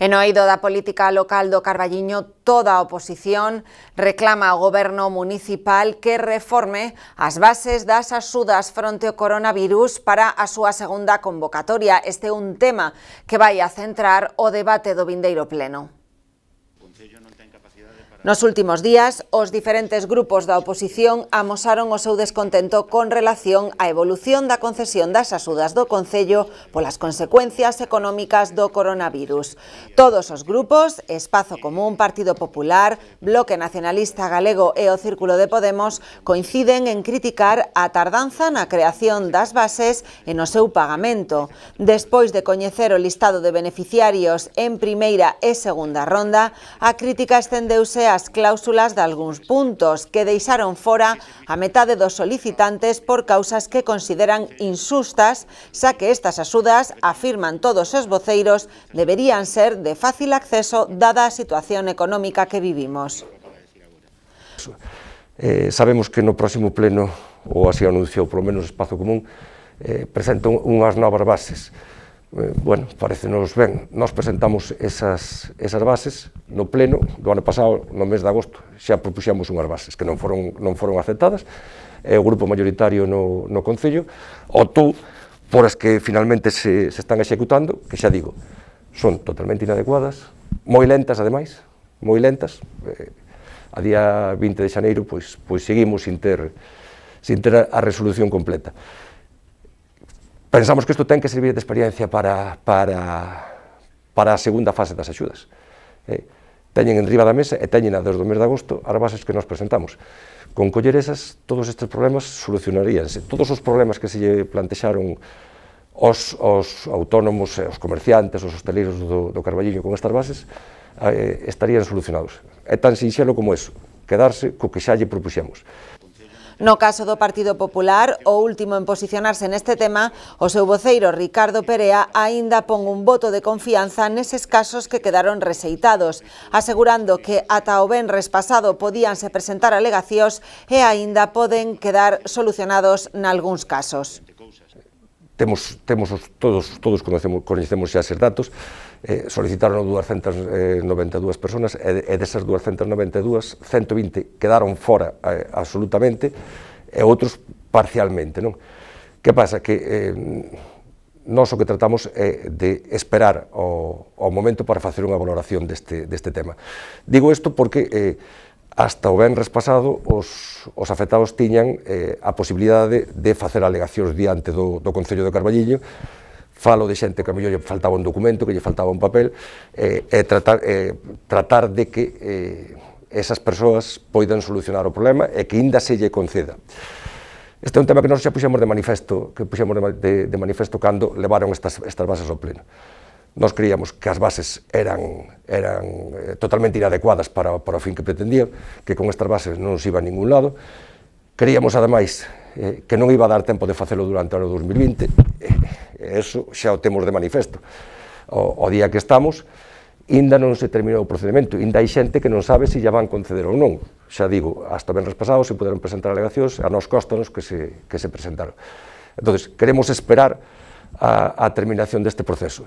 En oído da política local do Carballiño, toda a oposición reclama ao goberno municipal que reforme as bases das axudas fronte ao coronavirus para a súa segunda convocatoria. Este é un tema que vai a centrar o debate do vindeiro pleno. Nos últimos días, os diferentes grupos da oposición amosaron o seu descontento con relación á evolución da concesión das axudas do Concello polas consecuencias económicas do coronavirus. Todos os grupos, Espazo Común, Partido Popular, Bloque Nacionalista Galego e o Círculo de Podemos, coinciden en criticar a tardanza na creación das bases e no seu pagamento. Despois de coñecer o listado de beneficiarios en primeira e segunda ronda, a crítica estende suspendeuse as cláusulas de algúns puntos que deixaron fora a metade dos solicitantes por causas que consideran insustas, xa que estas axudas, afirman todos os voceiros, deberían ser de fácil acceso dada a situación económica que vivimos. Eh, sabemos que no próximo pleno, ou así anunciou, polo menos Espazo Común, eh, presenta unhas novas bases eh, bueno, nos ben. Nos presentamos esas, esas bases no pleno do ano pasado, no mes de agosto, xa propuxamos unhas bases que non foron, non foron aceptadas, e eh, o grupo mayoritario no, no Concello, o tú, por as que finalmente se, se están executando, que xa digo, son totalmente inadecuadas, moi lentas ademais, moi lentas, eh, a día 20 de xaneiro, pois, pois seguimos sin ter, sin ter a resolución completa. Pensamos que isto ten que servir de experiencia para, para, para a segunda fase das axudas. Eh, teñen en riba da mesa e teñen a desde o mes de agosto as bases que nos presentamos. Con coller esas, todos estes problemas solucionaríanse. Todos os problemas que se lle plantexaron os, os autónomos, os comerciantes, os hosteleiros do, do Carballiño con estas bases, eh, estarían solucionados. É tan sinxelo como eso, quedarse co que xa lle propuxemos. No caso do Partido Popular, o último en posicionarse neste tema, o seu voceiro Ricardo Perea aínda pon un voto de confianza neses casos que quedaron reseitados, asegurando que ata o ben pasado podíanse presentar alegacións e aínda poden quedar solucionados nalgúns casos temos, temos os, todos, todos conocemos, coñecemos xa eses datos, eh, solicitaron 292 eh, personas, e, e desas 292, 120 quedaron fora eh, absolutamente, e outros parcialmente, non? Que pasa? Que eh, nós o que tratamos é eh, de esperar o, o momento para facer unha valoración deste, deste tema. Digo isto porque eh, Hasta o venres pasado, os, os afectados tiñan eh, a posibilidade de facer alegacións diante do, do Concello de Carballiño, falo de xente que a mellor lle faltaba un documento, que lle faltaba un papel, eh, e tratar, eh, tratar de que eh, esas persoas poidan solucionar o problema e que inda se lle conceda. Este é un tema que nos xa puxemos de manifesto, que puxemos de, de, de manifesto cando levaron estas, estas bases ao pleno. Nos creíamos que as bases eran, eran eh, totalmente inadecuadas para, para o fin que pretendían, que con estas bases non se iba a ningún lado. Creíamos, ademais, eh, que non iba a dar tempo de facelo durante o ano 2020, e eso xa o temos de manifesto. O, o día que estamos, Inda non se terminou o procedimento, inda hai xente que non sabe se lla van conceder ou non. Xa digo, hasta ben pasado se poderon presentar alegacións, a nos costanos que se, que se presentaron. Entón, queremos esperar a, terminación de este proceso.